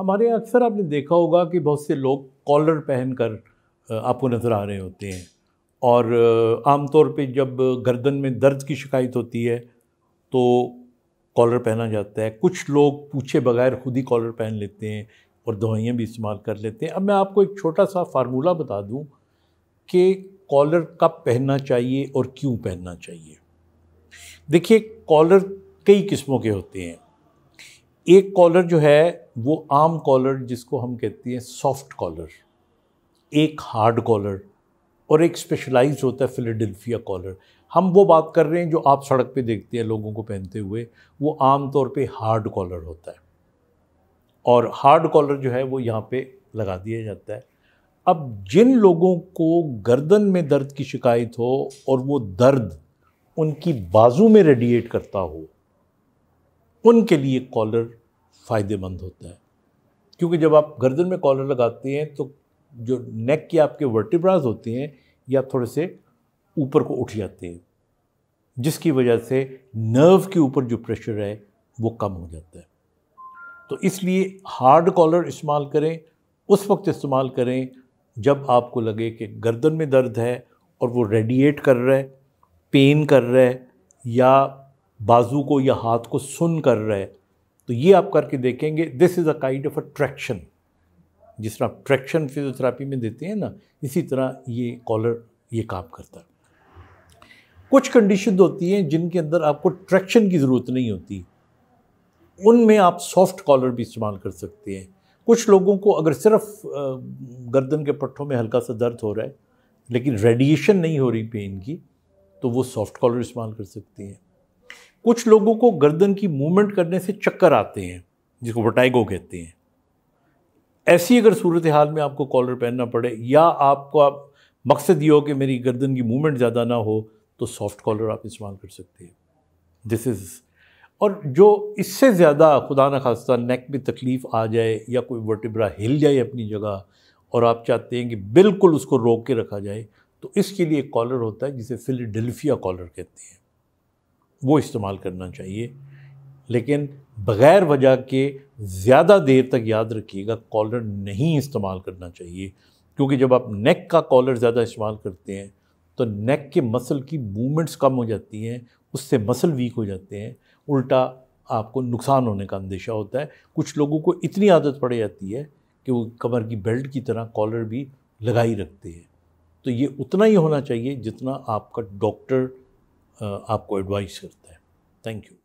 हमारे यहाँ अक्सर आपने देखा होगा कि बहुत से लोग कॉलर पहन कर आपको नज़र आ रहे होते हैं और आमतौर पे जब गर्दन में दर्द की शिकायत होती है तो कॉलर पहना जाता है कुछ लोग पूछे बगैर खुद ही कॉलर पहन लेते हैं और दवाइयाँ भी इस्तेमाल कर लेते हैं अब मैं आपको एक छोटा सा फार्मूला बता दूँ कि कॉलर कब पहनना चाहिए और क्यों पहनना चाहिए देखिए कॉलर कई किस्मों के होते हैं एक कॉलर जो है वो आम कॉलर जिसको हम कहते हैं सॉफ्ट कॉलर एक हार्ड कॉलर और एक स्पेशलाइज होता है फिलेडेल्फिया कॉलर हम वो बात कर रहे हैं जो आप सड़क पे देखते हैं लोगों को पहनते हुए वो आम तौर पे हार्ड कॉलर होता है और हार्ड कॉलर जो है वो यहाँ पे लगा दिया जाता है अब जिन लोगों को गर्दन में दर्द की शिकायत हो और वो दर्द उनकी बाजू में रेडिएट करता हो उनके लिए कॉलर फ़ायदेमंद होता है क्योंकि जब आप गर्दन में कॉलर लगाते हैं तो जो नेक की आपके वर्टिब्राज होते हैं ये आप थोड़े से ऊपर को उठ जाते हैं जिसकी वजह से नर्व के ऊपर जो प्रेशर है वो कम हो जाता है तो इसलिए हार्ड कॉलर इस्तेमाल करें उस वक्त इस्तेमाल करें जब आपको लगे कि गर्दन में दर्द है और वो रेडिएट कर रहा है पेन कर रहा है या बाजू को या हाथ को सुन कर रहा है तो ये आप करके देखेंगे this is a kind of a traction जिस तरह आप ट्रैक्शन फिजियोथेरापी में देते हैं ना इसी तरह ये कॉलर ये काम करता है कुछ कंडीशन होती हैं जिनके अंदर आपको ट्रैक्शन की ज़रूरत नहीं होती उनमें आप सॉफ्ट कॉलर भी इस्तेमाल कर सकते हैं कुछ लोगों को अगर सिर्फ गर्दन के पट्टों में हल्का सा दर्द हो रहा है लेकिन रेडिएशन नहीं हो रही पेन की तो वो सॉफ्ट कॉलर इस्तेमाल कर सकते हैं कुछ लोगों को गर्दन की मूवमेंट करने से चक्कर आते हैं जिसको वटाइगो कहते हैं ऐसी अगर सूरत हाल में आपको कॉलर पहनना पड़े या आपको आप मकसद ये हो कि मेरी गर्दन की मूवमेंट ज़्यादा ना हो तो सॉफ्ट कॉलर आप इस्तेमाल कर सकते हैं दिस इज़ और जो इससे ज़्यादा खुदा न खास्ता नेक में तकलीफ़ आ जाए या कोई वर्टिब्रा हिल जाए अपनी जगह और आप चाहते हैं कि बिल्कुल उसको रोक के रखा जाए तो इसके लिए एक कॉलर होता है जिसे फिलडेल्फिया कॉलर कहते हैं वो इस्तेमाल करना चाहिए लेकिन बग़ैर वजह के ज़्यादा देर तक याद रखिएगा कॉलर नहीं इस्तेमाल करना चाहिए क्योंकि जब आप नेक का कॉलर ज़्यादा इस्तेमाल करते हैं तो नेक के मसल की मूवमेंट्स कम हो जाती हैं उससे मसल वीक हो जाते हैं उल्टा आपको नुकसान होने का अंदेशा होता है कुछ लोगों को इतनी आदत पड़ जाती है कि वो कमर की बेल्ट की तरह कॉलर भी लगाई रखते हैं तो ये उतना ही होना चाहिए जितना आपका डॉक्टर आपको एडवाइस करता है थैंक यू